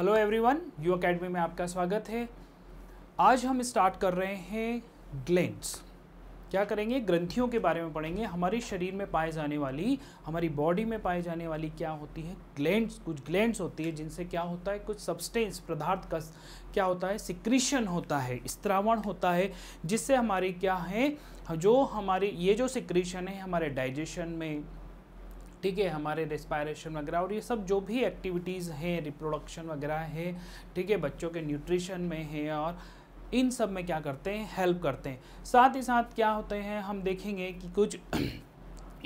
hello everyone you academy में आपका स्वागत है आज हम स्टार्ट कर रहे हैं ग्लैंड्स क्या करेंगे ग्रंथियों के बारे में पढ़ेंगे हमारे शरीर में पाए जाने वाली हमारी बॉडी में पाए जाने वाली क्या होती है ग्लैंड्स कुछ ग्लैंड्स होती है जिनसे क्या होता है कुछ सब्सटेंस पदार्थ का क्या होता है सिक्रीशन होता है स्त्रावण होता है जिससे हमारे क्या है जो हमारे ये जो सिक्रीशन है हमारे डाइजेशन में ठीक है हमारे रेस्पायरेशन वगैरह और ये सब जो भी एक्टिविटीज़ हैं रिप्रोडक्शन वगैरह है ठीक है बच्चों के न्यूट्रिशन में है और इन सब में क्या करते हैं हेल्प करते हैं साथ ही साथ क्या होते हैं हम देखेंगे कि कुछ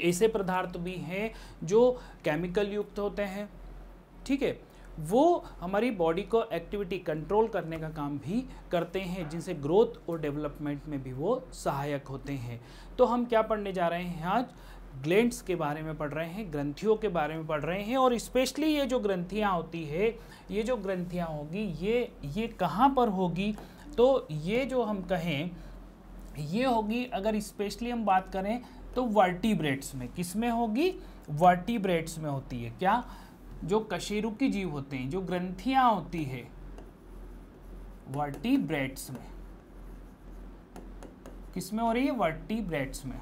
ऐसे पदार्थ भी हैं जो केमिकल युक्त होते हैं ठीक है वो हमारी बॉडी को एक्टिविटी कंट्रोल करने का काम भी करते हैं जिनसे ग्रोथ और डेवलपमेंट में भी वो सहायक होते हैं तो हम क्या पढ़ने जा रहे हैं आज ग्लैंड्स के बारे में पढ़ रहे हैं ग्रंथियों के बारे में पढ़ रहे हैं और स्पेशली ये जो ग्रंथियाँ होती है ये जो ग्रंथियाँ होगी ये ये कहाँ पर होगी तो ये जो हम कहें ये होगी अगर स्पेशली हम बात करें तो वर्टिब्रेट्स में किस में होगी वर्टिब्रेट्स में होती है क्या जो कशेरुकी जीव होते हैं जो ग्रंथियाँ होती है वर्टिब्रेट्स में किस में हो रही है वर्टिब्रेट्स में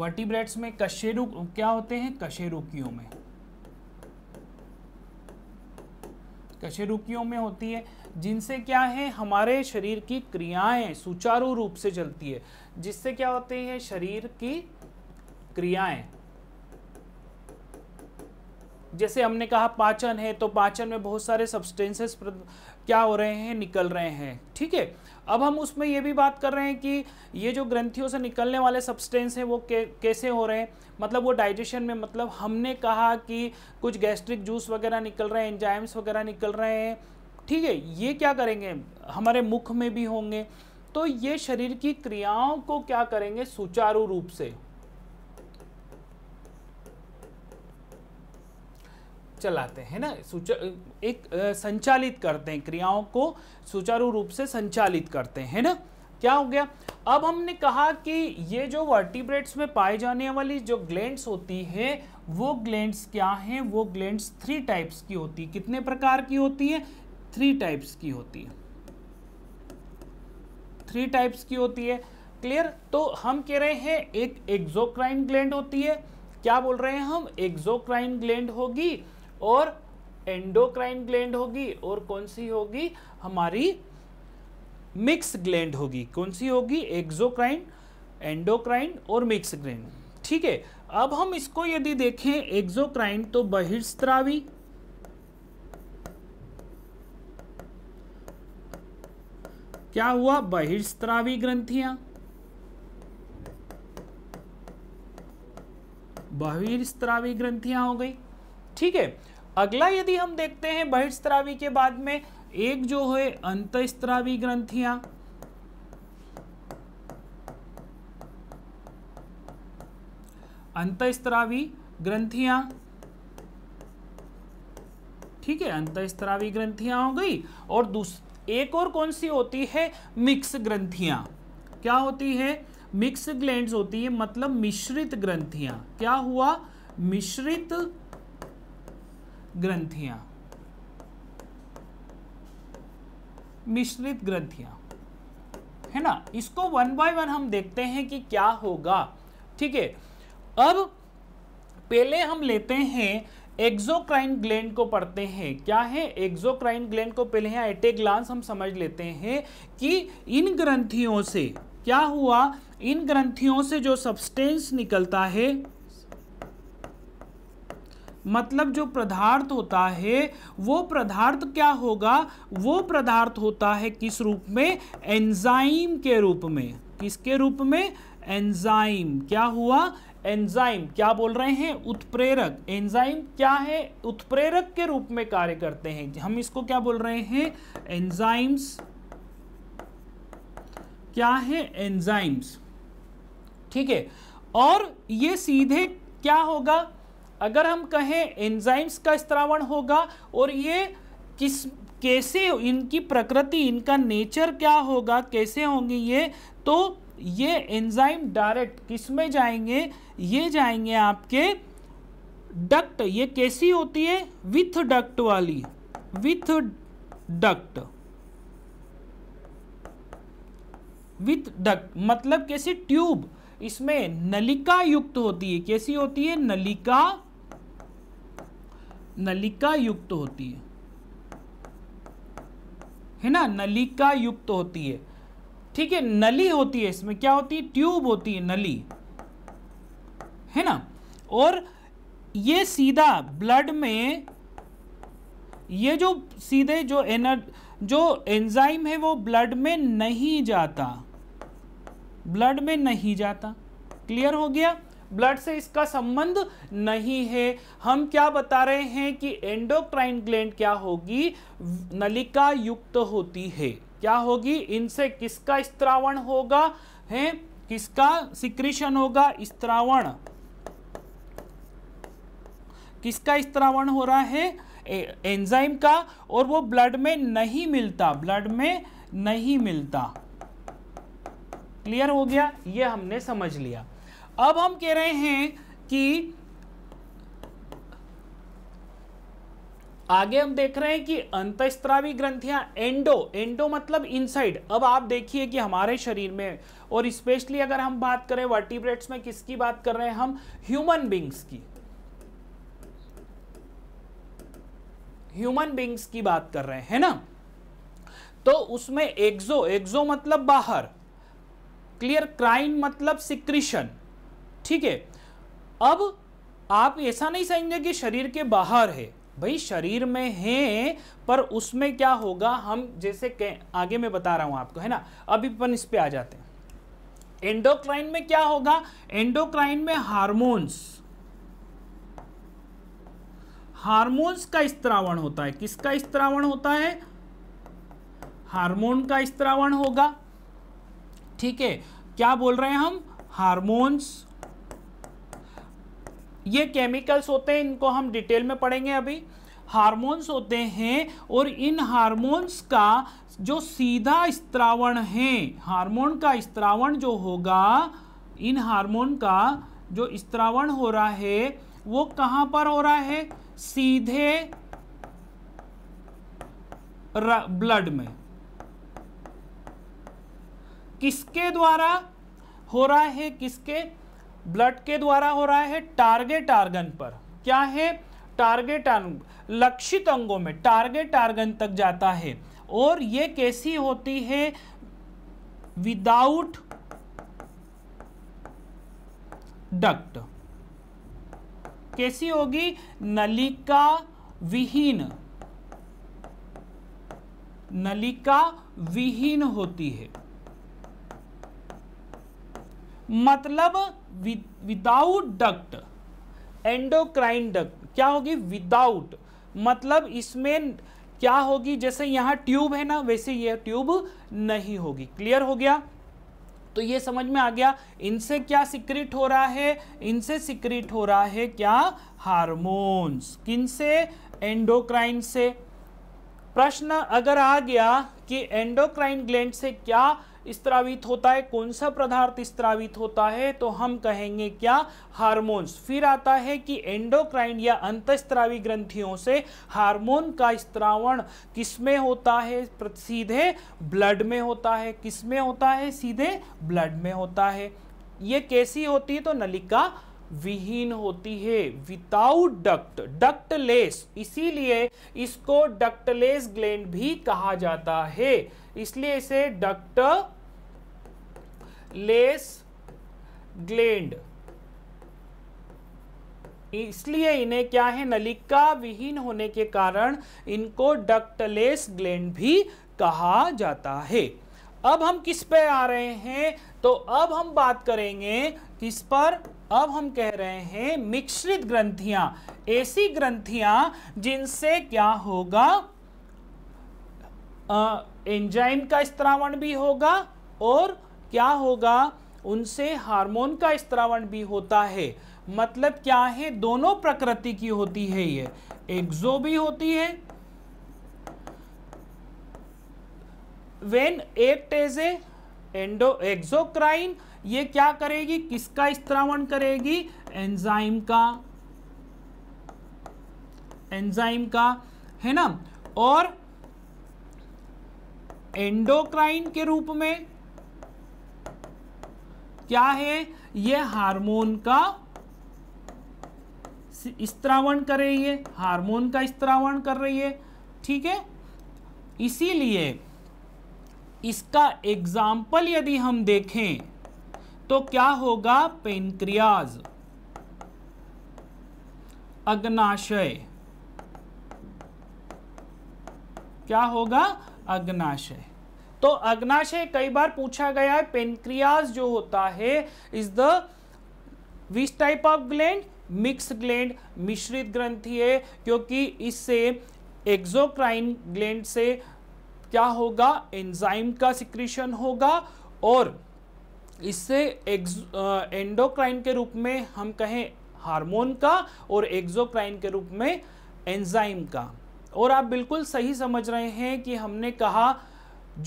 वर्टिब्रेट्स में कशेरु क्या होते हैं कशेरुकियों में कशेरुकियों में होती है जिनसे क्या है हमारे शरीर की क्रियाएं सुचारू रूप से चलती है जिससे क्या होते हैं शरीर की क्रियाएं जैसे हमने कहा पाचन है तो पाचन में बहुत सारे सब्सटेंसेस क्या हो रहे हैं निकल रहे हैं ठीक है अब हम उसमें ये भी बात कर रहे हैं कि ये जो ग्रंथियों से निकलने वाले सब्सटेंस हैं वो कैसे हो रहे हैं मतलब वो डाइजेशन में मतलब हमने कहा कि कुछ गैस्ट्रिक जूस वगैरह निकल रहे हैं एंजाइम्स वगैरह निकल रहे हैं ठीक है ये क्या करेंगे हमारे मुख में भी होंगे तो ये शरीर की क्रियाओं को क्या करेंगे सुचारू रूप से चलाते हैं ना एक संचालित करते हैं क्रियाओं को सुचारू रूप से संचालित करते हैं ना क्या हो गया अब हमने कहा कि ये जो वर्टिब्रेट्स में पाए जाने वाली जो ग्लैंड्स होती है वो ग्लैंड्स क्या हैं वो ग्लैंड्स थ्री टाइप्स की होती है कितने प्रकार की होती है थ्री टाइप्स की होती है थ्री टाइप्स की होती है क्लियर तो हम कह रहे हैं एक एक्जोक्राइन ग्लैंड होती है क्या बोल रहे हैं हम एक्जोक्राइन ग्लैंड होगी और एंडोक्राइन ग्लैंड होगी और कौन सी होगी हमारी मिक्स ग्लैंड होगी कौन सी होगी एक्सोक्राइन एंडोक्राइन और मिक्स ग्लैंड ठीक है अब हम इसको यदि देखें एक्सोक्राइन तो बहिर्स्त्रावी क्या हुआ बहिर्स्त्रावी ग्रंथियां बहिर्स्त्रावी ग्रंथियां हो गई ठीक है अगला यदि हम देखते हैं बहिस्त्रावी के बाद में एक जो है अंतस्त्रावी ग्रंथियां अंतस्त्रावी ग्रंथियां ठीक है अंतस्त्रावी ग्रंथियां हो गई और दूस एक और कौन सी होती है मिक्स ग्रंथियां क्या होती है मिक्स ग्लैंड्स होती है मतलब मिश्रित ग्रंथियां क्या हुआ मिश्रित ग्रंथियां मिश्रित ग्रंथियां है ना इसको वन बाय वन हम देखते हैं कि क्या होगा ठीक है अब पहले हम लेते हैं एक्सोक्राइन ग्लैंड को पढ़ते हैं क्या है एक्सोक्राइन ग्लैंड को पहले हैं एटे ग्लांस हम समझ लेते हैं कि इन ग्रंथियों से क्या हुआ इन ग्रंथियों से जो सब्सटेंस निकलता है मतलब जो पदार्थ होता है वो पदार्थ क्या होगा वो पदार्थ होता है किस रूप में एंजाइम के रूप में किसके रूप में एंजाइम क्या हुआ एंजाइम क्या बोल रहे हैं उत्प्रेरक एंजाइम क्या है उत्प्रेरक के रूप में कार्य करते हैं हम इसको क्या बोल रहे हैं एंजाइम्स क्या है एंजाइम्स ठीक है और ये सीधे क्या होगा अगर हम कहें एंजाइम्स का स्त्रावण होगा और ये किस कैसे इनकी प्रकृति इनका नेचर क्या होगा कैसे होंगे ये तो ये एंजाइम डायरेक्ट किस में जाएंगे ये जाएंगे आपके डक्ट ये कैसी होती है विथ डक्ट वाली विथ डक्ट विथ डक्ट मतलब कैसी ट्यूब इसमें नलिका युक्त होती है कैसी होती है नलिका नलिका युक्त होती है है ना नलिका युक्त होती है ठीक है नली होती है इसमें क्या होती है ट्यूब होती है नली है ना और ये सीधा ब्लड में ये जो सीधे जो एनर जो एंजाइम है वो ब्लड में नहीं जाता ब्लड में नहीं जाता क्लियर हो गया ब्लड से इसका संबंध नहीं है हम क्या बता रहे हैं कि एंडोक्राइन ग्लैंड क्या होगी नलिका युक्त होती है क्या होगी इनसे किसका स्त्रावण होगा है किसका सिक्रीशन होगा स्त्रावण किसका स्त्रावण हो रहा है एंजाइम का और वो ब्लड में नहीं मिलता ब्लड में नहीं मिलता क्लियर हो गया ये हमने समझ लिया अब हम कह रहे हैं कि आगे हम देख रहे हैं कि अंतस्त्रावी ग्रंथियां एंडो एंडो मतलब इनसाइड अब आप देखिए कि हमारे शरीर में और स्पेशली अगर हम बात करें वर्टिब्रेट्स में किसकी बात कर रहे हैं हम ह्यूमन बींग्स की ह्यूमन बींग्स की बात कर रहे हैं ना तो उसमें एक्सो एक्सो मतलब बाहर क्लियर क्राइन मतलब सिक्रिशन ठीक है अब आप ऐसा नहीं समझे कि शरीर के बाहर है भाई शरीर में है पर उसमें क्या होगा हम जैसे आगे मैं बता रहा हूं आपको है ना अभी अपन इस पे आ जाते हैं एंडोक्राइन में क्या होगा एंडोक्राइन में हार्मोन्स हार्मोन्स का स्त्रावण होता है किसका स्त्रावण होता है हार्मोन का स्त्रावण होगा ठीक है क्या बोल रहे हैं हम हार्मोन्स ये केमिकल्स होते हैं इनको हम डिटेल में पढ़ेंगे अभी हार्मोन्स होते हैं और इन हार्मोन्स का जो सीधा स्त्रावण है हार्मोन का स्त्रावण जो होगा इन हार्मोन का जो स्त्रावण हो रहा है वो कहाँ पर हो रहा है सीधे ब्लड में किसके द्वारा हो रहा है किसके ब्लड के द्वारा हो रहा है टारगेट आर्गन पर क्या है टारगेट आर्गन अं-, लक्षित अंगों में टारगेट आर्गन तक जाता है और ये कैसी होती है विदाउट डक्ट कैसी होगी नलिका विहीन नलिका विहीन होती है मतलब विदाउट डक्ट एंडोक्राइन डक्ट क्या होगी विदाउट मतलब इसमें क्या होगी जैसे यहाँ ट्यूब है ना वैसे यह ट्यूब नहीं होगी क्लियर हो गया तो ये समझ में आ गया इनसे क्या सिक्रिट हो रहा है इनसे सिक्रिट हो रहा है क्या हार्मोन्स किनसे एंडोक्राइन से प्रश्न अगर आ गया कि एंडोक्राइन ग्लैंड से क्या स्त्रावित होता है कौन सा पदार्थ स्त्रावित होता है तो हम कहेंगे क्या हार्मोन्स फिर आता है कि एंडोक्राइन या अंतस्त्रावी ग्रंथियों से हार्मोन का स्त्रावण किसमें होता है सीधे ब्लड में होता है किसमें होता है सीधे ब्लड में होता है ये कैसी होती है तो नलिका विहीन होती है विदाउट डक्ट डक्टलेस इसीलिए इसको डक्टलेस ग्लैंड भी कहा जाता है इसलिए इसे डक्ट लेस ग्लैंड इसलिए इन्हें क्या है नलिका विहीन होने के कारण इनको डक्टलेस ग्लैंड भी कहा जाता है अब हम किस पे आ रहे हैं तो अब हम बात करेंगे किस पर अब हम कह रहे हैं मिश्रित ग्रंथियां ऐसी ग्रंथियां जिनसे क्या होगा एंजाइम का स्त्रावण भी होगा और क्या होगा उनसे हार्मोन का स्त्रावण भी होता है मतलब क्या है दोनों प्रकृति की होती है ये एक्सो भी होती है when act as a endo exocrine ये क्या करेगी किसका स्त्रावण करेगी एंजाइम का एंजाइम का है ना और एंडोक्राइन के रूप में क्या है ये हार्मोन का स्त्रावण कर रही है हार्मोन का स्त्रावण कर रही है ठीक है इसीलिए इसका एग्जाम्पल यदि हम देखें तो क्या होगा पेनक्रियाज अग्नाशय क्या होगा अग्नाशय तो अग्नाशय कई बार पूछा गया है पेनक्रियाज जो होता है is the which type of gland mix gland मिश्रित ग्रंथि है क्योंकि इससे एक्सोक्राइन ग्लैंड से क्या होगा एंजाइम का सिक्रीशन होगा और इससे एंडोक्राइन के रूप में हम कहें हार्मोन का और एक्सोक्राइन के रूप में एंजाइम का और आप बिल्कुल सही समझ रहे हैं कि हमने कहा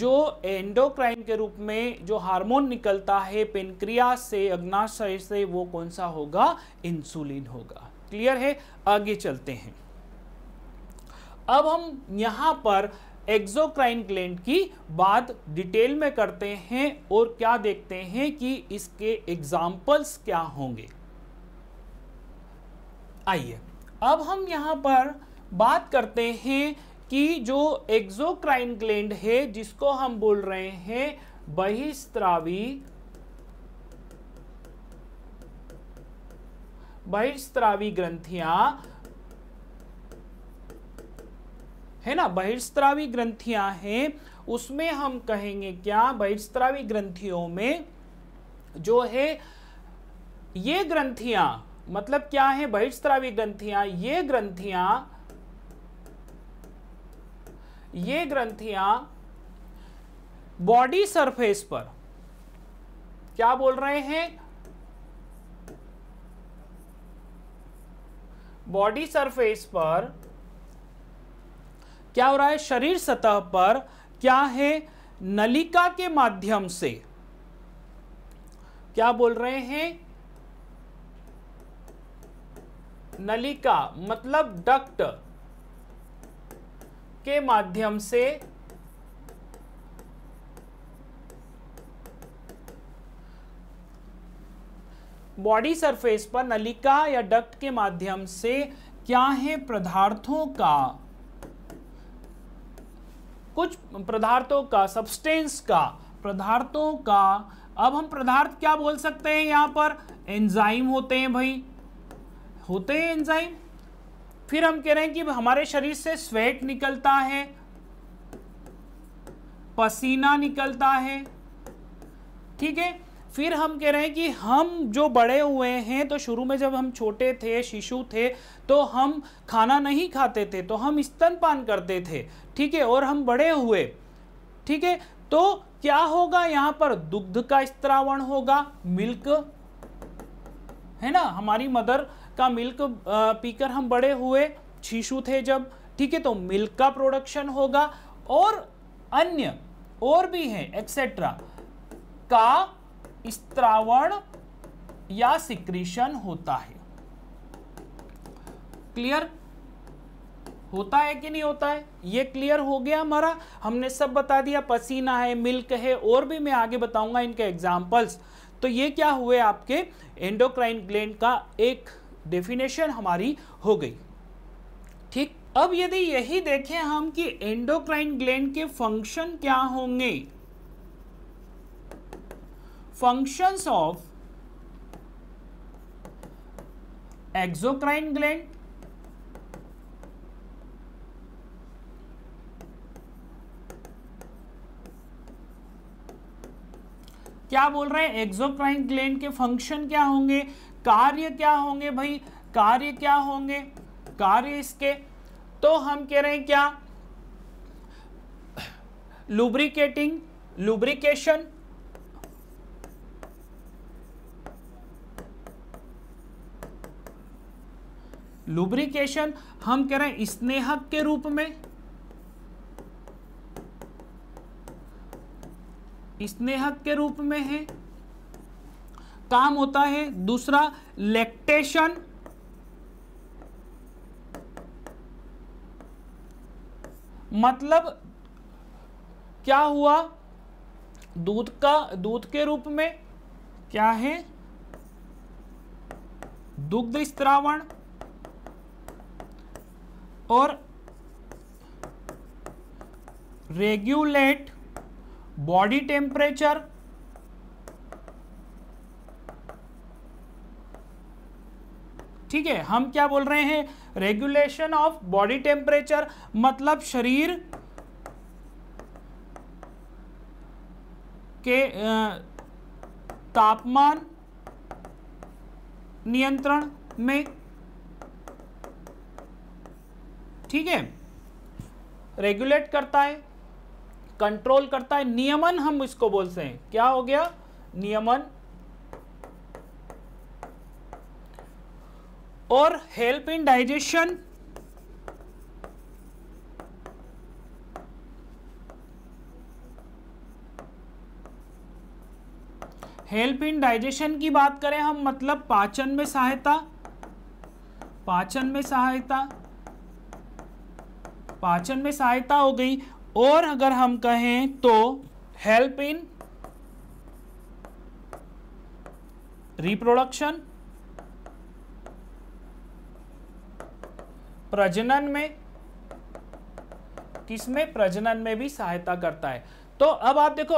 जो एंडोक्राइन के रूप में जो हार्मोन निकलता है पेनक्रिया से अग्नाशय से वो कौन सा होगा इंसुलिन होगा क्लियर है आगे चलते हैं अब हम यहाँ पर एक्सोक्राइन ग्लैंड की बात डिटेल में करते हैं और क्या देखते हैं कि इसके एग्जाम्पल्स क्या होंगे आइए अब हम यहां पर बात करते हैं कि जो एक्सोक्राइन ग्लैंड है जिसको हम बोल रहे हैं बहिस्त्रावी बहिस्त्रावी ग्रंथियां है ना बहिस्त्रावी ग्रंथियां हैं उसमें हम कहेंगे क्या बहिस्त्रावी ग्रंथियों में जो है ये ग्रंथियां मतलब क्या है बहिर्स्त्रावी ग्रंथियां ये ग्रंथियां ये ग्रंथियां बॉडी सरफेस पर क्या बोल रहे हैं बॉडी सरफेस पर क्या हो रहा है शरीर सतह पर क्या है नलिका के माध्यम से क्या बोल रहे हैं नलिका मतलब डक्ट के माध्यम से बॉडी सरफेस पर नलिका या डक्ट के माध्यम से क्या है पदार्थों का कुछ पदार्थों का सब्सटेंस का पदार्थों का अब हम पदार्थ क्या बोल सकते हैं यहाँ पर एंजाइम होते हैं भाई होते हैं एंजाइम फिर हम कह रहे हैं कि हमारे शरीर से स्वेट निकलता है पसीना निकलता है ठीक है फिर हम कह रहे हैं कि हम जो बड़े हुए हैं तो शुरू में जब हम छोटे थे शिशु थे तो हम खाना नहीं खाते थे तो हम स्तनपान करते थे ठीक है और हम बड़े हुए ठीक है तो क्या होगा यहां पर दुग्ध का स्त्रावण होगा मिल्क है ना हमारी मदर का मिल्क पीकर हम बड़े हुए शिशु थे जब ठीक है तो मिल्क का प्रोडक्शन होगा और अन्य और भी हैं एक्सेट्रा का स्त्रावण या सिक्रीशन होता है क्लियर होता है कि नहीं होता है ये क्लियर हो गया हमारा हमने सब बता दिया पसीना है मिल्क है और भी मैं आगे बताऊंगा इनके एग्जाम्पल्स तो ये क्या हुए आपके एंडोक्राइन ग्लैंड का एक डेफिनेशन हमारी हो गई ठीक अब यदि यही देखें हम कि एंडोक्राइन ग्लैंड के फंक्शन क्या होंगे फंक्शंस ऑफ एक्सोक्राइन ग्लैंड क्या बोल रहे हैं एक्सोक्राइन ग्लैंड के फंक्शन क्या होंगे कार्य क्या होंगे भाई कार्य क्या होंगे कार्य इसके तो हम कह रहे हैं क्या लुब्रिकेटिंग लुब्रिकेशन लुब्रिकेशन हम कह रहे हैं स्नेहक के रूप में स्नेहक के रूप में है काम होता है दूसरा लेक्टेशन मतलब क्या हुआ दूध का दूध के रूप में क्या है दुग्ध स्त्रावण और रेगुलेट बॉडी टेम्परेचर ठीक है हम क्या बोल रहे हैं रेगुलेशन ऑफ बॉडी टेम्परेचर मतलब शरीर के तापमान नियंत्रण में ठीक है रेगुलेट करता है कंट्रोल करता है नियमन हम इसको बोलते हैं क्या हो गया नियमन और help in digestion help in digestion की बात करें हम मतलब पाचन में सहायता पाचन में सहायता पाचन में सहायता हो गई और अगर हम कहें तो हेल्प इन रिप्रोडक्शन प्रजनन में किसमें प्रजनन में भी सहायता करता है तो अब आप देखो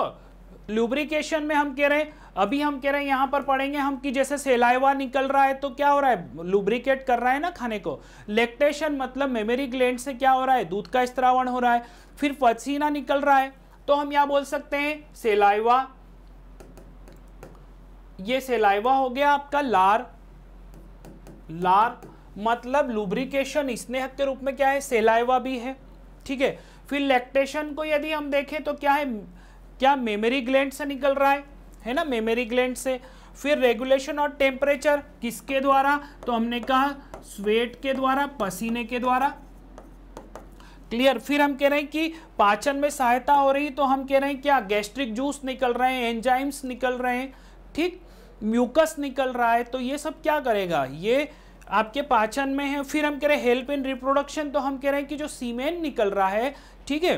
लुब्रिकेशन में हम कह रहे हैं अभी हम कह रहे हैं यहां पर पढ़ेंगे हम कि जैसे सेलाइवा निकल रहा है तो क्या हो रहा है लुब्रिकेट कर रहा है ना खाने को लेक्टेशन मतलब मेमोरी ग्लैंड से क्या हो रहा है दूध का स्त्रावण हो रहा है फिर पसीना निकल रहा है तो हम यहां बोल सकते हैं सेलाइवा ये सेलाइवा हो गया आपका लार लार मतलब लुब्रिकेशन स्नेह के रूप में क्या है सेलाइवा भी है ठीक है फिर लैक्टेशन को यदि हम देखें तो क्या है क्या मेमोरी ग्लैंड से निकल रहा है है ना मेमोरी ग्लैंड से फिर रेगुलेशन और टेम्परेचर किसके द्वारा तो हमने कहा स्वेट के द्वारा पसीने के द्वारा क्लियर फिर हम कह रहे हैं कि पाचन में सहायता हो रही तो हम कह रहे हैं क्या गैस्ट्रिक जूस निकल रहे हैं एंजाइम्स निकल रहे हैं ठीक म्यूकस निकल रहा है तो ये सब क्या करेगा ये आपके पाचन में है फिर हम कह रहे हैं हेल्प इन रिप्रोडक्शन तो हम कह रहे हैं कि जो सीमेन निकल रहा है ठीक है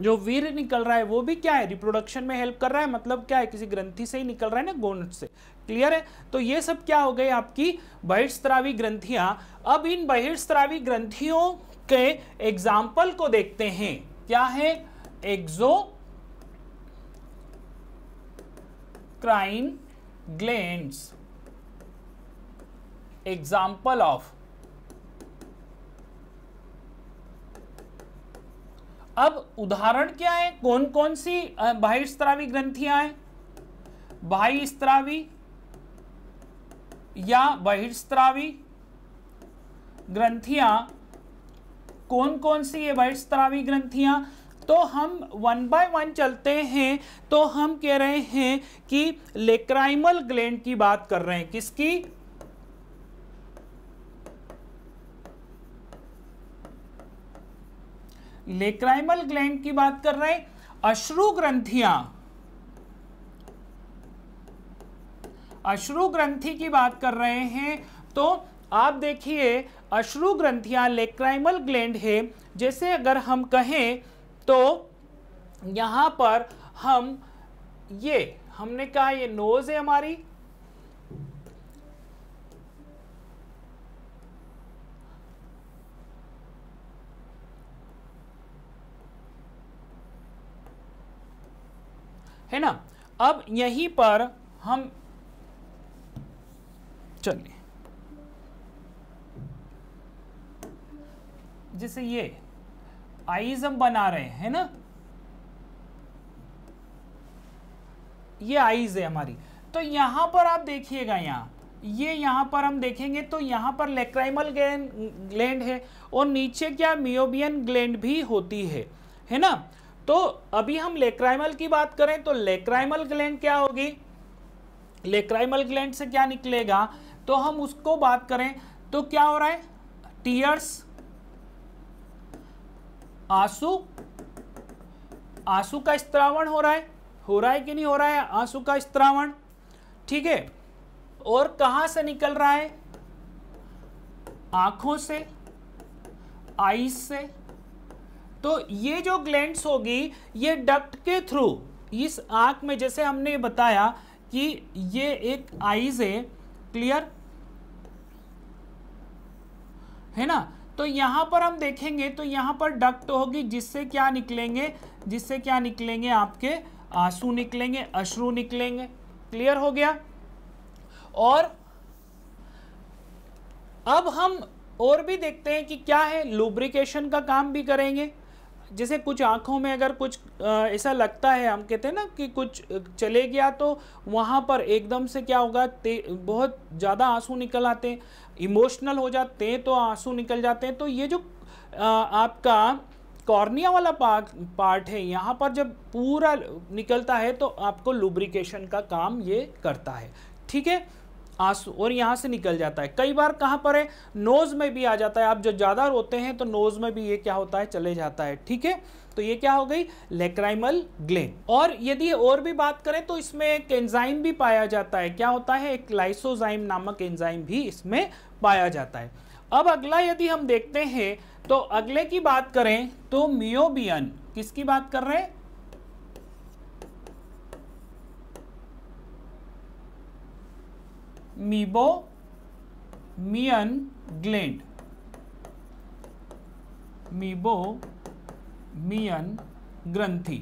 जो वीर निकल रहा है वो भी क्या है रिप्रोडक्शन में हेल्प कर रहा है मतलब क्या है किसी ग्रंथि से ही निकल रहा है ना गोनट से क्लियर है तो ये सब क्या हो गए आपकी बहिर्स्त्रावी ग्रंथियां अब इन बहिर्स्त्रावी ग्रंथियों के एग्जाम्पल को देखते हैं क्या है exocrine glands example of अब उदाहरण क्या है कौन कौन सी स्त्रावी ग्रंथियां हैं स्त्रावी या बहिर्स्त्रावी ग्रंथियां कौन कौन सी ये बहिर्स्त्रावी ग्रंथियां तो हम वन बाय वन चलते हैं तो हम कह रहे हैं कि लेक्राइमल ग्लैंड की बात कर रहे हैं किसकी लेक्राइमल ग्लैंड की बात कर रहे हैं अश्रु ग्रंथियां अश्रु ग्रंथि की बात कर रहे हैं तो आप देखिए अश्रु ग्रंथियां लेक्राइमल ग्लैंड है जैसे अगर हम कहें तो यहाँ पर हम ये हमने कहा ये नोज़ है हमारी है ना अब यहीं पर हम चलिए जैसे ये आईज हम बना रहे हैं ना ये आइज है हमारी तो यहां पर आप देखिएगा यहां ये यहां पर हम देखेंगे तो यहां पर लेक्राइमल ग्लैंड है और नीचे क्या मियोबियन ग्लैंड भी होती है है ना तो अभी हम लेक्राइमल की बात करें तो लेक्राइमल ग्लैंड क्या होगी लेक्राइमल ग्लैंड से क्या निकलेगा तो हम उसको बात करें तो क्या हो रहा है टीयर्स आंसू आंसू का स्त्रावण हो रहा है हो रहा है कि नहीं हो रहा है आंसू का स्त्रावण ठीक है और कहां से निकल रहा है आंखों से आईज से तो ये जो ग्लैंड होगी ये डक्ट के थ्रू इस आंख में जैसे हमने बताया कि ये एक आईज है क्लियर है ना तो यहां पर हम देखेंगे तो यहां पर डक्ट होगी जिससे क्या निकलेंगे जिससे क्या निकलेंगे आपके आंसू निकलेंगे अश्रु निकलेंगे क्लियर हो गया और अब हम और भी देखते हैं कि क्या है लुब्रिकेशन का काम भी करेंगे जैसे कुछ आँखों में अगर कुछ ऐसा लगता है हम कहते हैं ना कि कुछ चले गया तो वहाँ पर एकदम से क्या होगा बहुत ज़्यादा आंसू निकल आते हैं इमोशनल हो जाते हैं तो आंसू निकल जाते हैं तो ये जो आ, आपका कॉर्निया वाला पार्ट है यहाँ पर जब पूरा निकलता है तो आपको लुब्रिकेशन का काम ये करता है ठीक है आंसू और यहाँ से निकल जाता है कई बार कहाँ पर है नोज़ में भी आ जाता है आप जो ज़्यादा रोते हैं तो नोज़ में भी ये क्या होता है चले जाता है ठीक है तो ये क्या हो गई लेक्राइमल ग्लेन और यदि और भी बात करें तो इसमें एक एंजाइम भी पाया जाता है क्या होता है एक लाइसोजाइम नामक एंजाइम भी इसमें पाया जाता है अब अगला यदि हम देखते हैं तो अगले की बात करें तो मियोबियन किसकी बात कर रहे हैं मियन ग्लैंड मीबोमियन ग्रंथि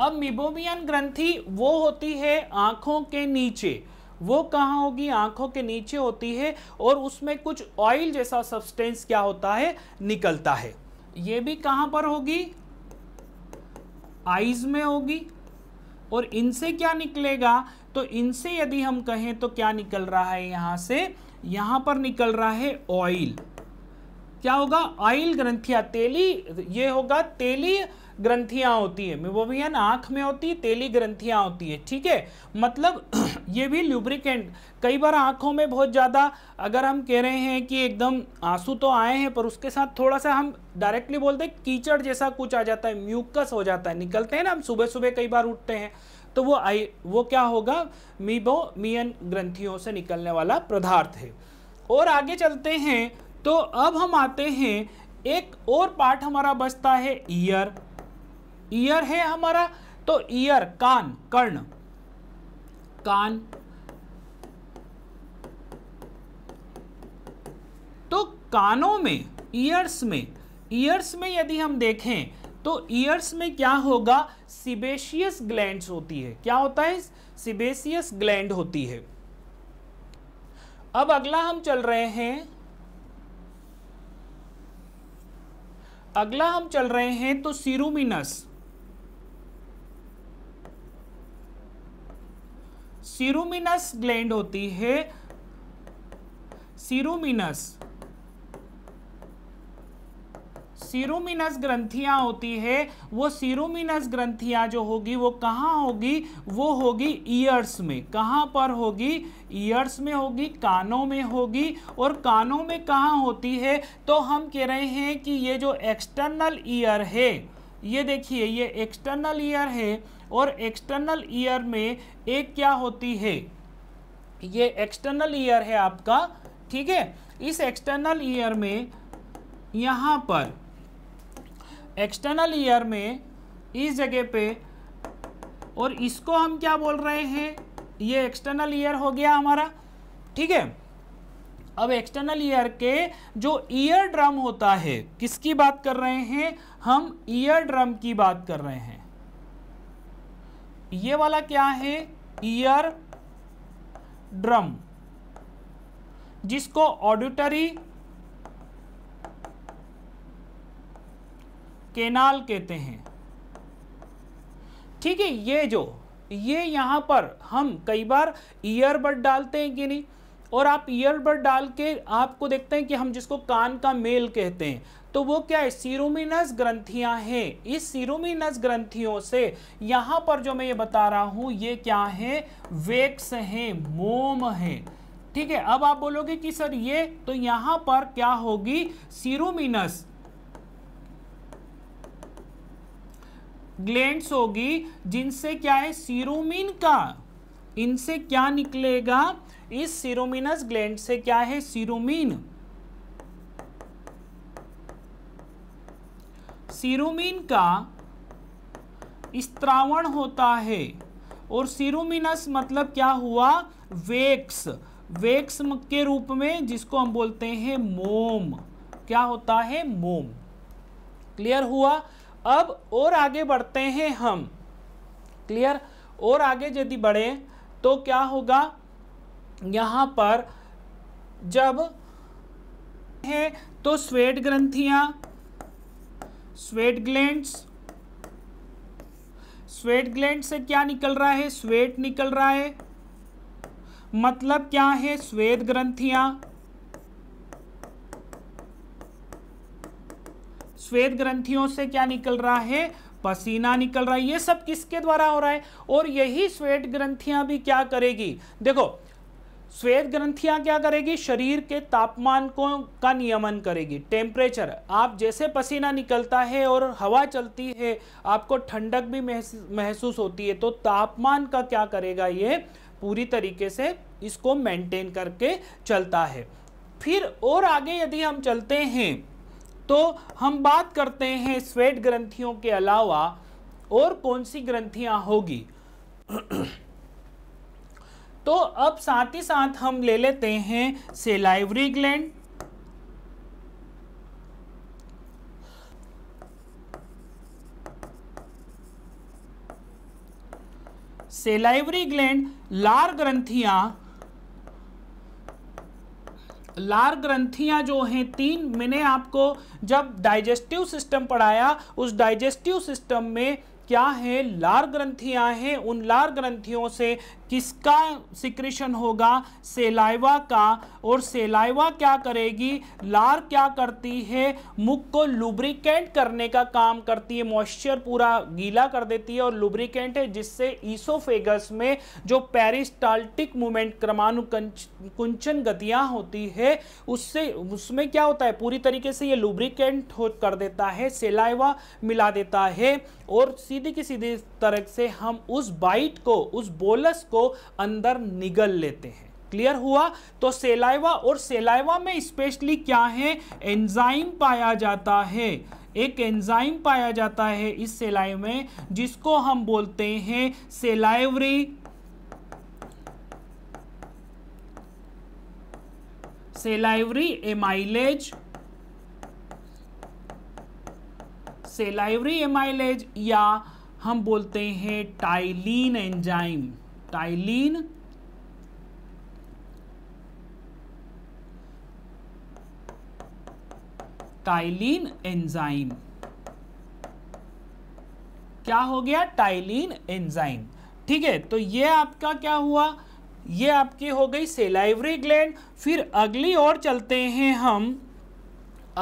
अब मिबोमियन ग्रंथि वो होती है आंखों के नीचे वो कहाँ होगी आंखों के नीचे होती है और उसमें कुछ ऑयल जैसा सब्सटेंस क्या होता है निकलता है ये भी कहाँ पर होगी आइज में होगी और इनसे क्या निकलेगा तो इनसे यदि हम कहें तो क्या निकल रहा है यहां से यहां पर निकल रहा है ऑयल क्या होगा ऑयल ग्रंथिया तेली ये होगा तेली ग्रंथियाँ होती है वो भी है ना आंख में होती है तेली ग्रंथियाँ होती है ठीक है मतलब ये भी ल्यूब्रिकेंट कई बार आंखों में बहुत ज़्यादा अगर हम कह रहे हैं कि एकदम आंसू तो आए हैं पर उसके साथ थोड़ा सा हम डायरेक्टली बोलते हैं कीचड़ जैसा कुछ आ जाता है म्यूकस हो जाता है निकलते हैं ना हम सुबह सुबह कई बार उठते हैं तो वो आई वो क्या होगा मीबो मियन ग्रंथियों से निकलने वाला पदार्थ है और आगे चलते हैं तो अब हम आते हैं एक और पार्ट हमारा बचता है ईयर ईयर है हमारा तो ईयर कान कर्ण कान तो कानों में ईयर्स में ईयर्स में यदि हम देखें तो ईयर्स में क्या होगा सिबेशियस ग्लैंड होती है क्या होता है सिबेशियस ग्लैंड होती है अब अगला हम चल रहे हैं अगला हम चल रहे हैं तो सिरुमिनस सिरुमिनस ग्लैंड होती है सिरुमिनस सीरोमिनस ग्रंथियां होती है वो सीरोमिनस ग्रंथियां जो होगी वो कहाँ होगी वो होगी ईयर्स में कहाँ पर होगी ईयर्स में होगी कानों में होगी और कानों में कहाँ होती है तो हम कह रहे हैं कि ये जो एक्सटर्नल ईयर है ये देखिए ये एक्सटर्नल ईयर है और एक्सटर्नल ईयर में एक क्या होती है ये एक्सटर्नल ईयर है आपका ठीक है इस एक्सटर्नल ईयर में यहाँ पर एक्सटर्नल ईयर में इस जगह पे और इसको हम क्या बोल रहे हैं ये एक्सटर्नल ईयर हो गया हमारा ठीक है अब एक्सटर्नल ईयर के जो ईयर ड्रम होता है किसकी बात कर रहे हैं हम ईयर ड्रम की बात कर रहे हैं ये वाला क्या है ईयर ड्रम जिसको ऑडिटरी केनाल कहते हैं ठीक है ये जो ये यहाँ पर हम कई बार ईयरबड डालते हैं कि नहीं और आप ईयरबड डाल के आपको देखते हैं कि हम जिसको कान का मेल कहते हैं तो वो क्या है सीरोमिनस ग्रंथियां हैं इस सीरोमिनस ग्रंथियों से यहाँ पर जो मैं ये बता रहा हूं ये क्या है वेक्स हैं मोम है ठीक है अब आप बोलोगे कि सर ये तो यहाँ पर क्या होगी सीरोमिनस ग्लैंड्स होगी जिनसे क्या है सीरोमिन का इनसे क्या निकलेगा इस सीरोमिनस ग्लैंड से क्या है सीरोमिन सीरोमिन का स्त्रावण होता है और सीरोमिनस मतलब क्या हुआ वेक्स वेक्स के रूप में जिसको हम बोलते हैं मोम क्या होता है मोम क्लियर हुआ अब और आगे बढ़ते हैं हम क्लियर और आगे यदि बढ़े तो क्या होगा यहाँ पर जब है तो स्वेट ग्रंथियां स्वेट ग्लैंड्स स्वेट ग्लैंड से क्या निकल रहा है स्वेट निकल रहा है मतलब क्या है स्वेद ग्रंथियां श्वेत ग्रंथियों से क्या निकल रहा है पसीना निकल रहा है ये सब किसके द्वारा हो रहा है और यही श्वेत ग्रंथियां भी क्या करेगी देखो श्वेत ग्रंथियां क्या करेगी शरीर के तापमान को का नियमन करेगी टेम्परेचर आप जैसे पसीना निकलता है और हवा चलती है आपको ठंडक भी महसूस होती है तो तापमान का क्या करेगा ये पूरी तरीके से इसको मेंटेन करके चलता है फिर और आगे यदि हम चलते हैं तो हम बात करते हैं स्वेट ग्रंथियों के अलावा और कौन सी ग्रंथियां होगी तो अब साथ ही साथ हम ले लेते हैं सेलाइवरी ग्लैंड सेलाइवरी ग्लैंड लार ग्रंथियां लार ग्रंथियां जो हैं तीन मैंने आपको जब डाइजेस्टिव सिस्टम पढ़ाया उस डाइजेस्टिव सिस्टम में क्या है लार ग्रंथियां हैं उन लार ग्रंथियों से किसका सिक्रेशन होगा सेलाइवा का और सेलाइवा क्या करेगी लार क्या करती है मुख को लुब्रिकेंट करने का काम करती है मॉइस्चर पूरा गीला कर देती है और लुब्रिकेंट है जिससे ईसोफेगस में जो पेरिस्टाल्टिक मूवमेंट क्रमानुकुंचन गतियाँ होती है उससे उसमें क्या होता है पूरी तरीके से ये लुब्रिकेंट हो कर देता है सेलाइवा मिला देता है और सीधी की सीधी तरह से हम उस बाइट को उस बोलस को को अंदर निगल लेते हैं क्लियर हुआ तो सेलाइवा और सेलाइवा में स्पेशली क्या है एंजाइम पाया जाता है एक एंजाइम पाया जाता है इस सेलाइव में जिसको हम बोलते हैं salivary salivary amylase salivary amylase या हम बोलते हैं ptyalin enzyme ptyalin ptyalin enzyme क्या हो गया टाइलिन एंजाइम ठीक है तो ये आपका क्या हुआ ये आपकी हो गई सेलाइवरी ग्लैंड फिर अगली ओर चलते हैं हम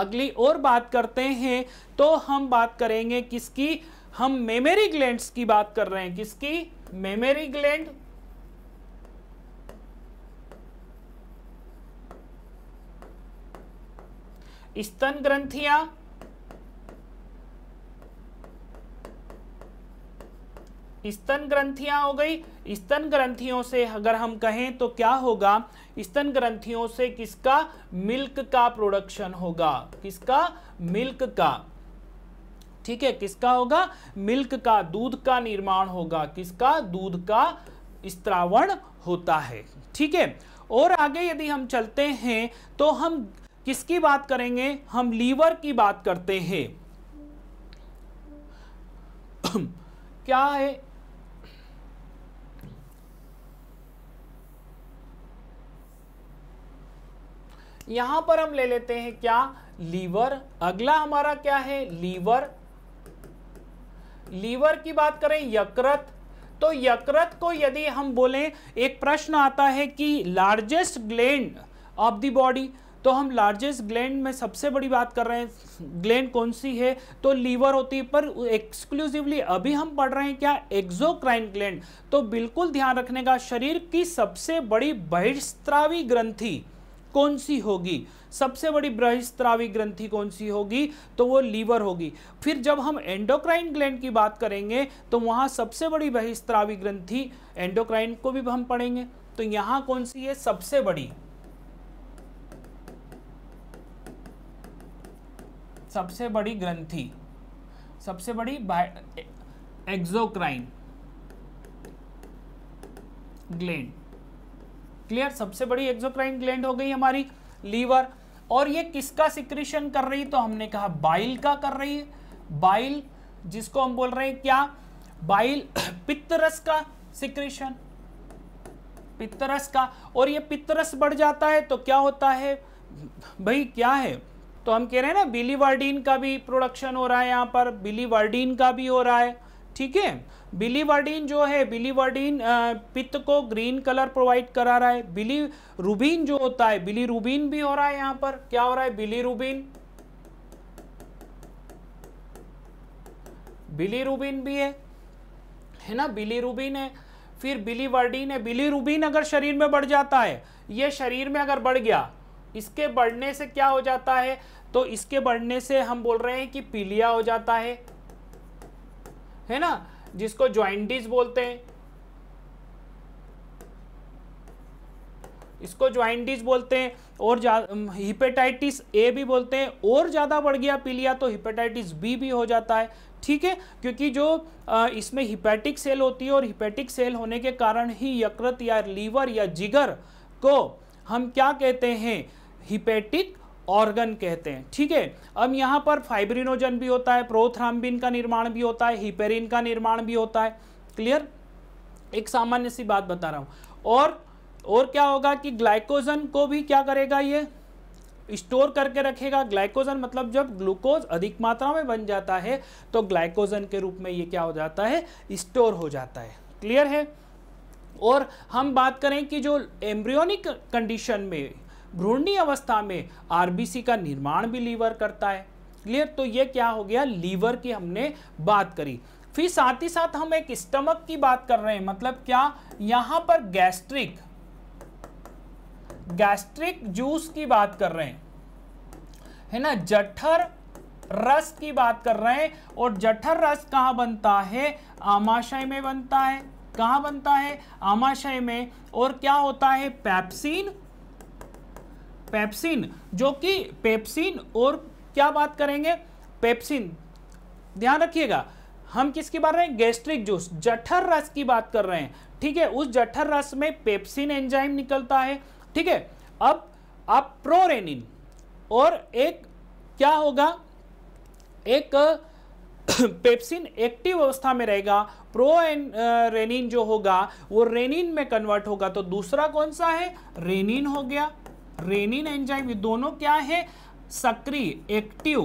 अगली ओर बात करते हैं तो हम बात करेंगे किसकी हम मेमोरी ग्लैंड्स की बात कर रहे हैं किसकी मेमोरी ग्लैंड स्तन ग्रंथियां स्तन ग्रंथियां हो गई स्तन ग्रंथियों से अगर हम कहें तो क्या होगा स्तन ग्रंथियों से किसका मिल्क का प्रोडक्शन होगा किसका मिल्क का ठीक है किसका होगा मिल्क का दूध का निर्माण होगा किसका दूध का स्त्रावण होता है ठीक है और आगे यदि हम चलते हैं तो हम किसकी बात करेंगे हम लीवर की बात करते हैं क्या है यहां पर हम ले लेते हैं क्या लीवर अगला हमारा क्या है लीवर लीवर की बात करें यकृत तो यकृत को यदि हम बोलें एक प्रश्न आता है कि largest gland of the body तो हम लार्जेस्ट ग्लैंड में सबसे बड़ी बात कर रहे हैं ग्लैंड कौन सी है तो लीवर होती है पर एक्सक्लूसिवली अभी हम पढ़ रहे हैं क्या एक्जोक्राइन ग्लैंड तो बिल्कुल ध्यान रखने का शरीर की सबसे बड़ी बहिस्त्रावी ग्रंथि कौन सी होगी सबसे बड़ी बृहस्त्रावी ग्रंथि कौन सी होगी तो वो लीवर होगी फिर जब हम एंडोक्राइन ग्लैंड की बात करेंगे तो वहाँ सबसे बड़ी बहिस्त्रावी ग्रंथि एंडोक्राइन को भी हम पढ़ेंगे तो यहाँ कौन सी है सबसे बड़ी सबसे बड़ी ग्रंथि सबसे बड़ी एक्सोक्राइन ग्लैंड क्लियर सबसे बड़ी एक्सोक्राइन ग्लैंड हो गई हमारी लीवर और ये किसका सिक्रेशन कर रही तो हमने कहा बाइल का कर रही है बाइल जिसको हम बोल रहे हैं क्या बाइल पित्तरस का सिक्रेशन पित्तरस का और ये पित्तरस बढ़ जाता है तो क्या होता है भाई क्या है तो हम कह रहे हैं ना बिलीवार्डीन का भी प्रोडक्शन हो रहा है यहाँ पर बिलीवार्डीन का भी हो रहा है ठीक है बिलीवर्डिन जो है बिलीवर्डिन पित्त को ग्रीन कलर प्रोवाइड करा रहा है बिली रूबीन जो होता है बिली रूबीन भी हो रहा है यहां पर क्या हो रहा है बिली रूबीन बिली रूबीन भी है है ना बिली रूबीन है फिर बिली वर्डिन है बिली रूबीन अगर शरीर में बढ़ जाता है ये शरीर में अगर बढ़ गया इसके बढ़ने से क्या हो जाता है तो इसके बढ़ने से हम बोल रहे हैं कि पीलिया हो जाता है है ना जिसको ज्वाइंटिस बोलते हैं इसको ज्वाइंटिस बोलते हैं और हिपेटाइटिस ए भी बोलते हैं और ज़्यादा बढ़ गया पीलिया तो हिपेटाइटिस बी भी हो जाता है ठीक है क्योंकि जो इसमें हिपेटिक सेल होती है और हिपेटिक सेल होने के कारण ही यकृत या लीवर या जिगर को हम क्या कहते हैं हिपेटिक ऑर्गन कहते हैं ठीक है अब यहाँ पर फाइब्रिनोजन भी होता है प्रोथ्राम्बिन का निर्माण भी होता है हिपेरिन का निर्माण भी होता है क्लियर एक सामान्य सी बात बता रहा हूँ और और क्या होगा कि ग्लाइकोजन को भी क्या करेगा ये स्टोर करके रखेगा ग्लाइकोजन मतलब जब ग्लूकोज अधिक मात्रा में बन जाता है तो ग्लाइकोजन के रूप में ये क्या हो जाता है स्टोर हो जाता है क्लियर है और हम बात करें कि जो एम्ब्रियोनिक कंडीशन में भ्रूणी अवस्था में आरबीसी का निर्माण भी लीवर करता है क्लियर तो ये क्या हो गया लीवर की हमने बात करी फिर साथ ही साथ हम एक स्टमक की बात कर रहे हैं मतलब क्या यहां पर गैस्ट्रिक गैस्ट्रिक जूस की बात कर रहे हैं है ना जठर रस की बात कर रहे हैं और जठर रस कहा बनता है आमाशय में बनता है कहां बनता है आमाशय में और क्या होता है पैप्सिन पेप्सिन जो कि पेप्सिन और क्या बात करेंगे पेप्सिन ध्यान रखिएगा हम किसकी बात रहे हैं गैस्ट्रिक जूस जठर रस की बात कर रहे हैं ठीक है उस जठर रस में पेप्सिन एंजाइम निकलता है ठीक है अब आप प्रोरेनिन और एक क्या होगा एक पेप्सिन एक्टिव अवस्था में रहेगा प्रो एन रेनिन जो होगा वो रेनिन में कन्वर्ट होगा तो दूसरा कौन सा है रेनिन हो गया रेनिन एंजाइम ये दोनों क्या है सक्रिय एक्टिव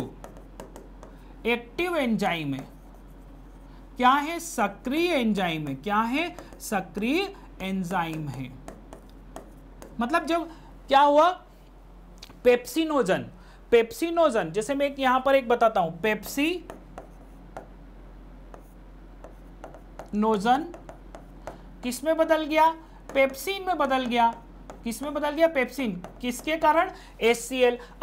एक्टिव एंजाइम है क्या है सक्रिय एंजाइम है क्या है सक्रिय एंजाइम है मतलब जब क्या हुआ पेप्सिनोजन पेप्सिनोजन जैसे मैं यहां पर एक बताता हूं पेप्सी नोजन किस में बदल गया पेप्सिन में बदल गया किस में बदल दिया पेप्सिन किसके कारण एस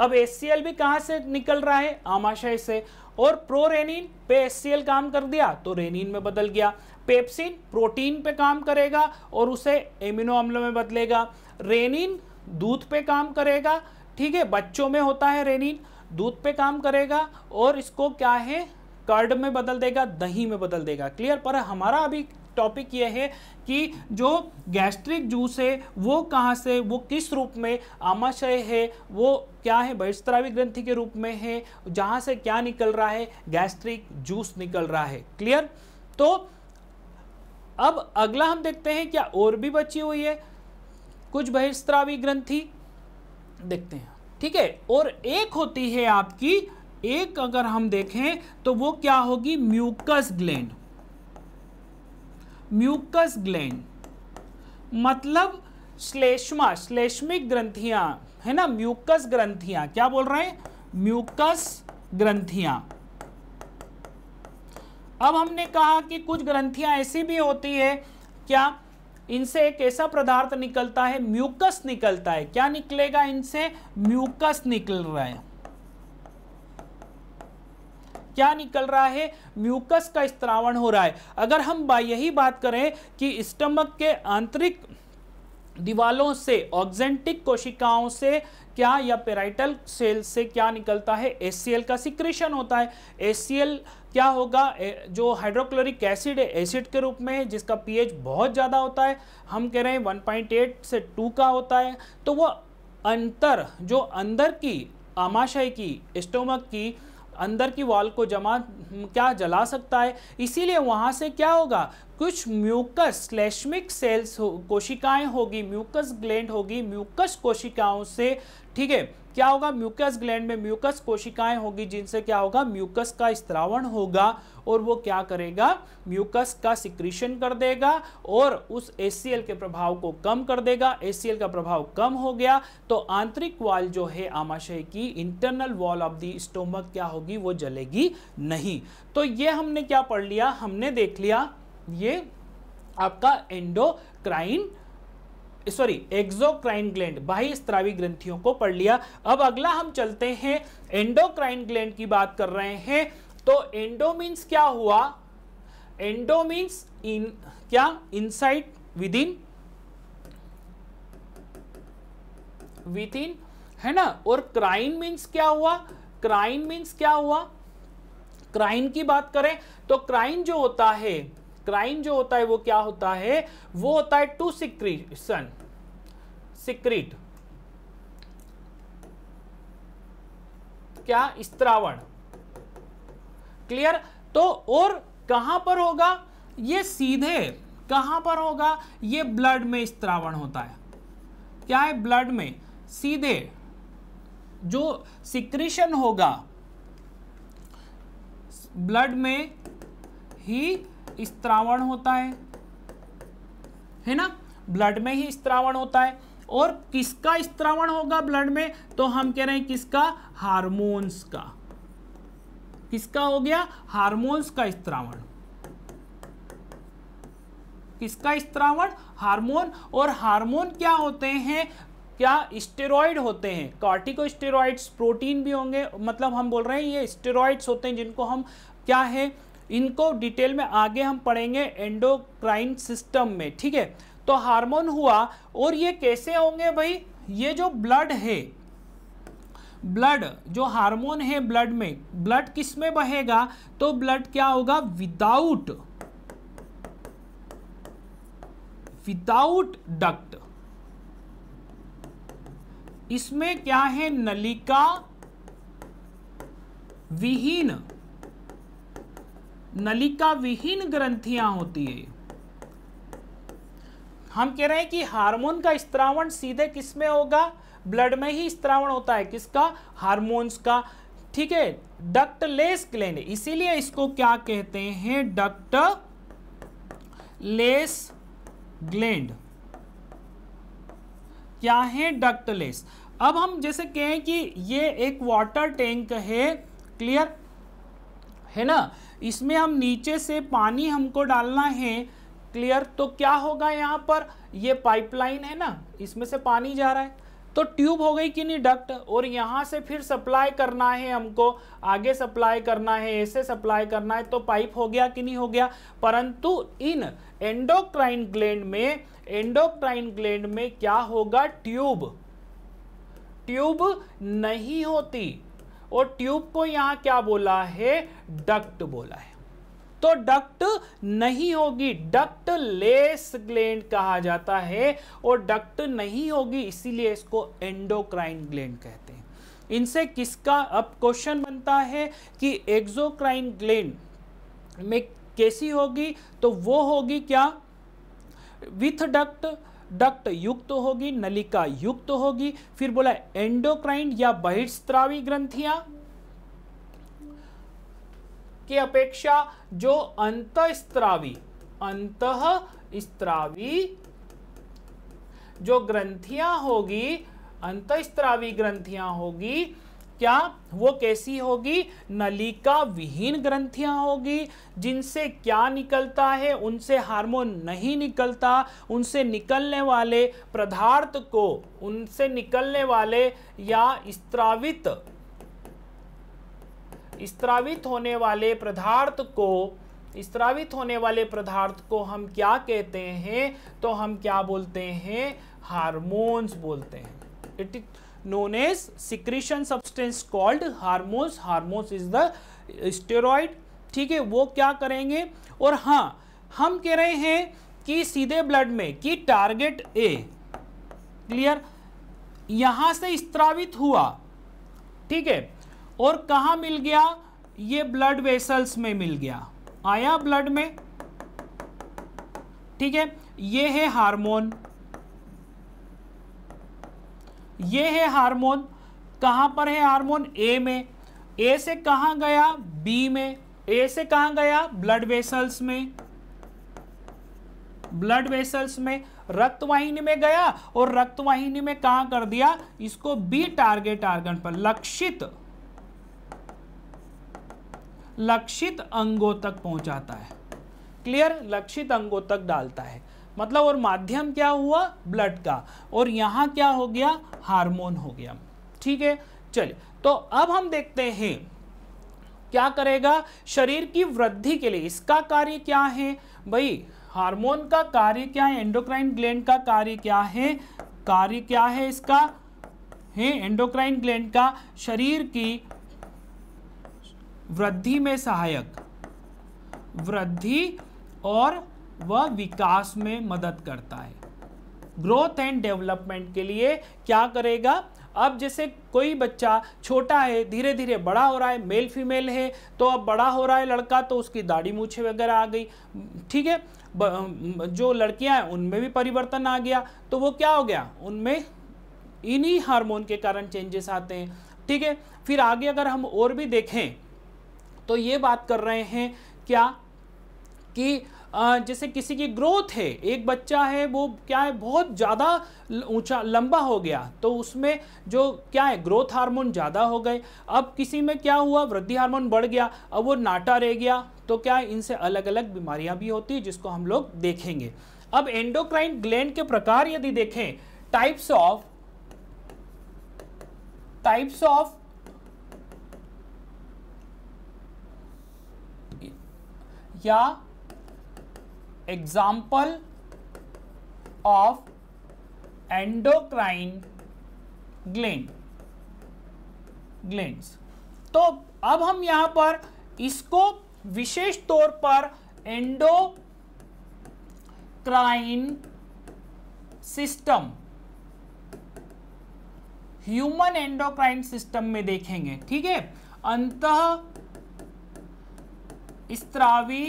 अब एस भी कहाँ से निकल रहा है आमाशय से और प्रोरेनिन पे एस काम कर दिया तो रेनिन में बदल गया पेप्सिन प्रोटीन पे काम करेगा और उसे एमिनो अम्ल में बदलेगा रेनिन दूध पे काम करेगा ठीक है बच्चों में होता है रेनिन दूध पे काम करेगा और इसको क्या है कर्ड में बदल देगा दही में बदल देगा क्लियर पर हमारा अभी टॉपिक ये है कि जो गैस्ट्रिक जूस है वो कहाँ से वो किस रूप में आमाशय है वो क्या है बहिस्त्रावी ग्रंथि के रूप में है जहाँ से क्या निकल रहा है गैस्ट्रिक जूस निकल रहा है क्लियर तो अब अगला हम देखते हैं क्या और भी बची हुई है कुछ बहिस्त्रावी ग्रंथि देखते हैं ठीक है और एक होती है आपकी एक अगर हम देखें तो वो क्या होगी म्यूकस ग्लैंड म्यूकस ग्लैंड मतलब श्लेष्मा श्लेष्मिक ग्रंथियां है ना म्यूकस ग्रंथियां क्या बोल रहे हैं म्यूकस ग्रंथियां अब हमने कहा कि कुछ ग्रंथियां ऐसी भी होती है क्या इनसे एक ऐसा पदार्थ निकलता है म्यूकस निकलता है क्या निकलेगा इनसे म्यूकस निकल रहा है क्या निकल रहा है म्यूकस का स्त्रावण हो रहा है अगर हम यही बात करें कि स्टमक के आंतरिक दीवालों से ऑक्जेंटिक कोशिकाओं से क्या या पेराइटल सेल से क्या निकलता है एस का सिक्रेशन होता है एस क्या होगा जो हाइड्रोक्लोरिक एसिड है एसिड के रूप में जिसका पीएच बहुत ज़्यादा होता है हम कह रहे हैं 1.8 से 2 का होता है तो वह अंतर जो अंदर की आमाशय की स्टोमक की अंदर की वॉल को जमा हम्म, क्या जला सकता है इसीलिए वहाँ से क्या होगा कुछ म्यूकस स्लेशमिक सेल्स हो, कोशिकाएं होगी म्यूकस ग्लैंड होगी म्यूकस कोशिकाओं से ठीक है क्या होगा म्यूकस ग्लैंड में म्यूकस कोशिकाएं होगी जिनसे क्या होगा म्यूकस का स्त्रावण होगा और वो क्या करेगा म्यूकस का सिक्रीशन कर देगा और उस एस के प्रभाव को कम कर देगा एस का प्रभाव कम हो गया तो आंतरिक वाल जो है आमाशय की internal wall of the stomach क्या होगी वो जलेगी नहीं तो ये हमने क्या पढ़ लिया हमने देख लिया ये आपका एंडोक्राइन सॉरी एक्सोक्राइन ग्लैंड बाह्य स्त्रावी ग्रंथियों को पढ़ लिया अब अगला हम चलते हैं एंडोक्राइन ग्लैंड की बात कर रहे हैं तो एंडो मींस क्या हुआ एंडो मींस इन क्या inside within within है ना और क्राइन मींस क्या हुआ क्राइन मीन्स क्या हुआ क्राइन की बात करें तो क्राइन जो होता है क्राइम जो होता है वो क्या होता है वो होता है टू सिक्रीशन सिक्रीट क्या स्त्रावण क्लियर तो और कहां पर होगा ये सीधे कहां पर होगा ये ब्लड में स्त्रावण होता है क्या है ब्लड में सीधे जो सिक्रीशन होगा ब्लड में ही स्त्रावण होता है है ना ब्लड में ही स्त्रावण होता है और किसका स्त्रावण होगा ब्लड में तो हम कह रहे हैं किसका हार्मोन्स का किसका हो गया हार्मोन्स का स्त्रावण किसका स्त्रावण हार्मोन और हार्मोन क्या होते हैं क्या स्टेरॉइड होते हैं कार्टिको स्टेरॉइड्स प्रोटीन भी होंगे मतलब हम बोल रहे हैं ये स्टेरॉइड्स होते हैं जिनको हम क्या है इनको डिटेल में आगे हम पढ़ेंगे एंडोक्राइन सिस्टम में ठीक है तो हार्मोन हुआ और ये कैसे होंगे भाई ये जो ब्लड है ब्लड जो हार्मोन है ब्लड में ब्लड किस में बहेगा तो ब्लड क्या होगा विदाउट विदाउट डक्ट इसमें क्या है नलिका विहीन नलिका विहीन ग्रंथियां होती है हम कह रहे हैं कि हार्मोन का स्त्रावण सीधे किस में होगा ब्लड में ही स्त्रावण होता है किसका हार्मोन्स का ठीक है डक्टलेस ग्लैंड इसीलिए इसको क्या कहते हैं डक्ट लेस ग्लैंड क्या है डक्टलेस अब हम जैसे कहें कि ये एक वाटर टैंक है क्लियर है ना इसमें हम नीचे से पानी हमको डालना है क्लियर तो क्या होगा यहाँ पर ये पाइपलाइन है ना इसमें से पानी जा रहा है तो ट्यूब हो गई कि नहीं डक्ट और यहाँ से फिर सप्लाई करना है हमको आगे सप्लाई करना है ऐसे सप्लाई करना है तो पाइप हो गया कि नहीं हो गया परंतु इन एंडोक्राइन ग्लैंड में एंडोक्राइन ग्लैंड में क्या होगा ट्यूब ट्यूब नहीं होती और ट्यूब को यहां क्या बोला है डक्ट बोला है तो डक्ट नहीं होगी डक्ट लेस ग्लैंड कहा जाता है और डक्ट नहीं होगी इसीलिए इसको एंडोक्राइन ग्लैंड कहते हैं इनसे किसका अब क्वेश्चन बनता है कि एक्सोक्राइन ग्लैंड में कैसी होगी तो वो होगी क्या विथ डक्ट डक्ट युक्त तो होगी नलिका युक्त तो होगी फिर बोला एंडोक्राइन या बहिस्त्रावी ग्रंथियां की अपेक्षा जो अंत स्त्रावी अंत स्त्रावी जो ग्रंथियां होगी अंतस्त्रावी ग्रंथियां होगी क्या वो कैसी होगी नलिका विहीन ग्रंथियां होगी जिनसे क्या निकलता है उनसे हार्मोन नहीं निकलता उनसे निकलने वाले पदार्थ को उनसे निकलने वाले या स्त्रावित स्त्रावित होने वाले पदार्थ को स्त्रावित होने वाले पदार्थ को हम क्या कहते हैं तो हम क्या बोलते हैं हार्मोन्स बोलते हैं it known as secretion substance called hormones hormones is the steroid ठीक है वो क्या करेंगे और हाँ हम कह रहे हैं कि सीधे ब्लड में कि टारगेट ए क्लियर यहां से स्त्रावित हुआ ठीक है और कहा मिल गया ये ब्लड वेसल्स में मिल गया आया ब्लड में ठीक है ये है हार्मोन ये है हार्मोन कहाँ पर है हार्मोन ए में ए से कहाँ गया बी में ए से कहाँ गया ब्लड वेसल्स में ब्लड वेसल्स में रक्तवाहिनी में गया और रक्तवाहिनी में कहा कर दिया इसको बी टारगेट आर्गन पर लक्षित लक्षित अंगों तक पहुंचाता है क्लियर लक्षित अंगों तक डालता है मतलब और माध्यम क्या हुआ ब्लड का और यहाँ क्या हो गया हार्मोन हो गया ठीक है चलिए तो अब हम देखते हैं क्या करेगा शरीर की वृद्धि के लिए इसका कार्य क्या है भाई हार्मोन का कार्य क्या है एंडोक्राइन ग्लैंड का कार्य क्या है कार्य क्या है इसका है एंडोक्राइन ग्लैंड का शरीर की वृद्धि में सहायक वृद्धि और व विकास में मदद करता है ग्रोथ एंड डेवलपमेंट के लिए क्या करेगा अब जैसे कोई बच्चा छोटा है धीरे धीरे बड़ा हो रहा है मेल फीमेल है तो अब बड़ा हो रहा है लड़का तो उसकी दाढ़ी मूछे वगैरह आ गई ठीक है जो लड़कियां हैं उनमें भी परिवर्तन आ गया तो वो क्या हो गया उनमें इन्हीं हार्मोन के कारण चेंजेस आते हैं ठीक है फिर आगे अगर हम और भी देखें तो ये बात कर रहे हैं क्या कि जैसे किसी की ग्रोथ है एक बच्चा है वो क्या है बहुत ज़्यादा ऊंचा लंबा हो गया तो उसमें जो क्या है ग्रोथ हार्मोन ज़्यादा हो गए अब किसी में क्या हुआ वृद्धि हार्मोन बढ़ गया अब वो नाटा रह गया तो क्या है इनसे अलग अलग बीमारियां भी होती है जिसको हम लोग देखेंगे अब एंडोक्राइन ग्लैंड के प्रकार यदि देखें टाइप्स ऑफ टाइप्स ऑफ या example of endocrine gland Glenn तो अब हम यहां पर इसको विशेष तौर पर endocrine system human endocrine system में देखेंगे ठीक है अंत स्त्रावी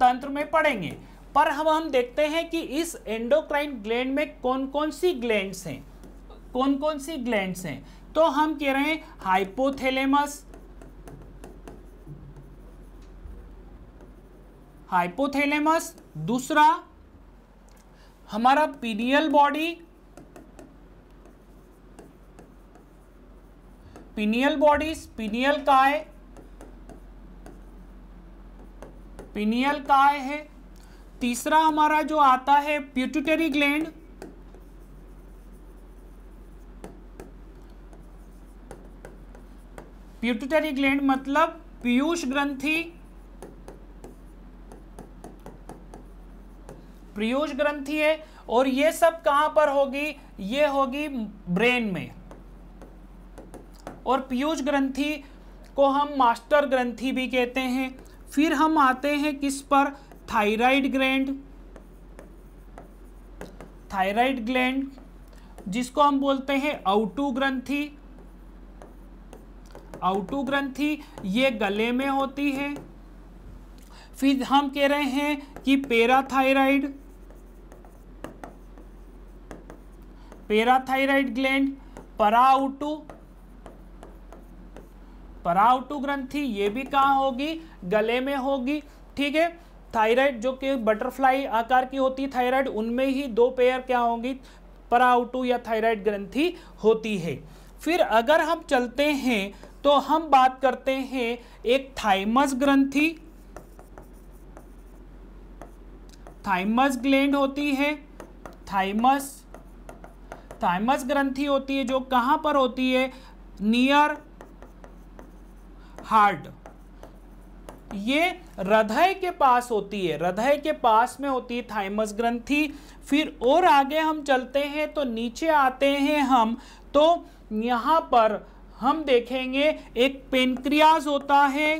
तंत्र में पड़ेंगे पर हम हम देखते हैं कि इस एंडोक्राइन ग्लैंड में कौन कौन सी ग्लैंड्स हैं कौन कौन सी ग्लैंड्स हैं तो हम कह रहे हैं हाइपोथेलेमस हाइपोथेलेमस दूसरा हमारा pineal body pineal bodies pineal काय पिनियल काय है तीसरा हमारा जो आता है प्यूटरी ग्लैंड प्यूटरी ग्लैंड मतलब पीयूष ग्रंथि पीयूष ग्रंथि है और ये सब कहां पर होगी ये होगी ब्रेन में और पीयूष ग्रंथि को हम मास्टर ग्रंथि भी कहते हैं फिर हम आते हैं किस पर थाइराइड ग्लैंड थाइराइड ग्लैंड जिसको हम बोलते हैं आउटू ग्रंथि आउटू ग्रंथि ये गले में होती है फिर हम कह रहे हैं कि पेराथाइराइड पेराथाइराइड ग्लैंड पराउटू परावटु ग्रंथि ये भी कहाँ होगी गले में होगी ठीक है थायराइड जो कि बटरफ्लाई आकार की होती है थायराइड उनमें ही दो पेयर क्या होंगी पराउटू या थायराइड ग्रंथि होती है फिर अगर हम चलते हैं तो हम बात करते हैं एक थाइमस ग्रंथि थाइमस ग्लैंड होती है थाइमस थाइमस ग्रंथि होती है जो कहां पर होती है नियर हार्ड ये हृदय के पास होती है हृदय के पास में होती है थाइमस ग्रंथि फिर और आगे हम चलते हैं तो नीचे आते हैं हम तो यहाँ पर हम देखेंगे एक पेनक्रियाज होता है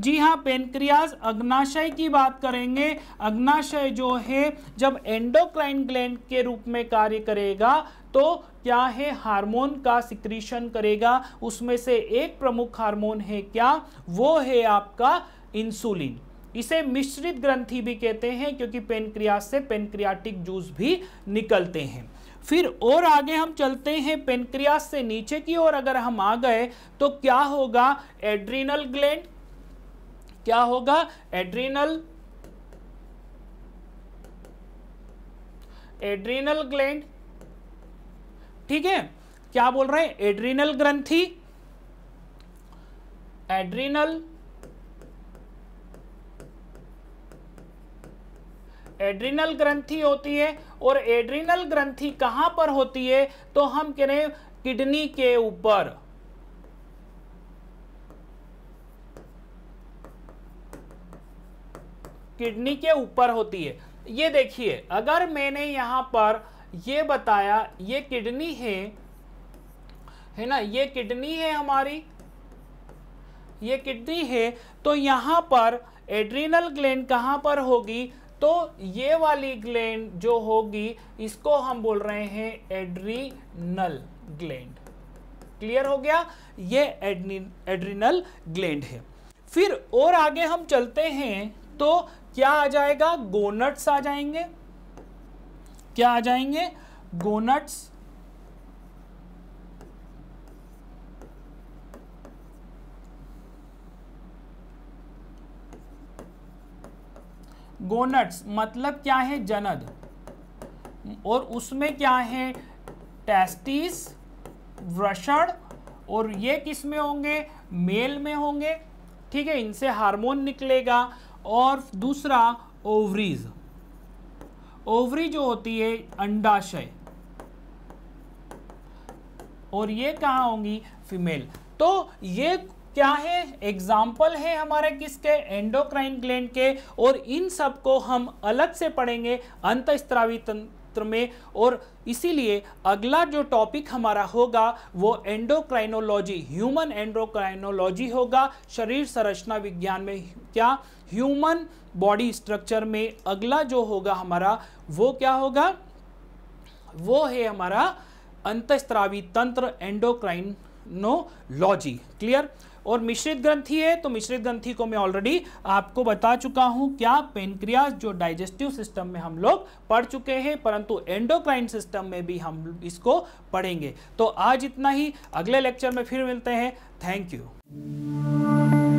जी हाँ पेनक्रियाज अग्नाशय की बात करेंगे अग्नाशय जो है जब एंडोक्राइन ग्लैंड के रूप में कार्य करेगा तो क्या है हार्मोन का सिक्रीशन करेगा उसमें से एक प्रमुख हार्मोन है क्या वो है आपका इंसुलिन इसे मिश्रित ग्रंथि भी कहते हैं क्योंकि पेनक्रियाज से पेनक्रियाटिक जूस भी निकलते हैं फिर और आगे हम चलते हैं पेनक्रियाज से नीचे की ओर अगर हम आ गए तो क्या होगा एड्रीनल ग्लैंड क्या होगा एड्रीनल एड्रीनल ग्लैंड ठीक है क्या बोल रहे हैं एड्रीनल ग्रंथी एड्रीनल एड्रीनल ग्रंथी होती है और एड्रीनल ग्रंथी कहां पर होती है तो हम कह रहे हैं किडनी के ऊपर किडनी के ऊपर होती है ये देखिए अगर मैंने यहाँ पर ये बताया ये किडनी है है ना ये किडनी है हमारी ये किडनी है तो यहाँ पर एड्रीनल ग्लैंड कहाँ पर होगी तो ये वाली ग्लैंड जो होगी इसको हम बोल रहे हैं एड्रीनल ग्लैंड क्लियर हो गया ये एड्रीनल ग्लैंड है फिर और आगे हम चलते हैं तो क्या आ जाएगा गोनट्स आ जाएंगे क्या आ जाएंगे गोनट्स गोनट्स मतलब क्या है जनद और उसमें क्या है टेस्टिस वृषण और ये किस में होंगे मेल में होंगे ठीक है इनसे हार्मोन निकलेगा और दूसरा ओवरीज ओवरी जो होती है अंडाशय और ये कहा होंगी फीमेल तो ये क्या है एग्जाम्पल है हमारे किसके एंडोक्राइन ग्लैंड के और इन सब को हम अलग से पढ़ेंगे अंतस्त्रावी क्षेत्र में और इसीलिए अगला जो टॉपिक हमारा होगा वो एंडोक्राइनोलॉजी ह्यूमन एंडोक्राइनोलॉजी होगा शरीर संरचना विज्ञान में क्या ह्यूमन बॉडी स्ट्रक्चर में अगला जो होगा हमारा वो क्या होगा वो है हमारा अंतस्त्रावी तंत्र एंडोक्राइनोलॉजी क्लियर और मिश्रित ग्रंथि है तो मिश्रित ग्रंथि को मैं ऑलरेडी आपको बता चुका हूं क्या पेनक्रियाज जो डाइजेस्टिव सिस्टम में हम लोग पढ़ चुके हैं परंतु एंडोक्राइन सिस्टम में भी हम इसको पढ़ेंगे तो आज इतना ही अगले लेक्चर में फिर मिलते हैं थैंक यू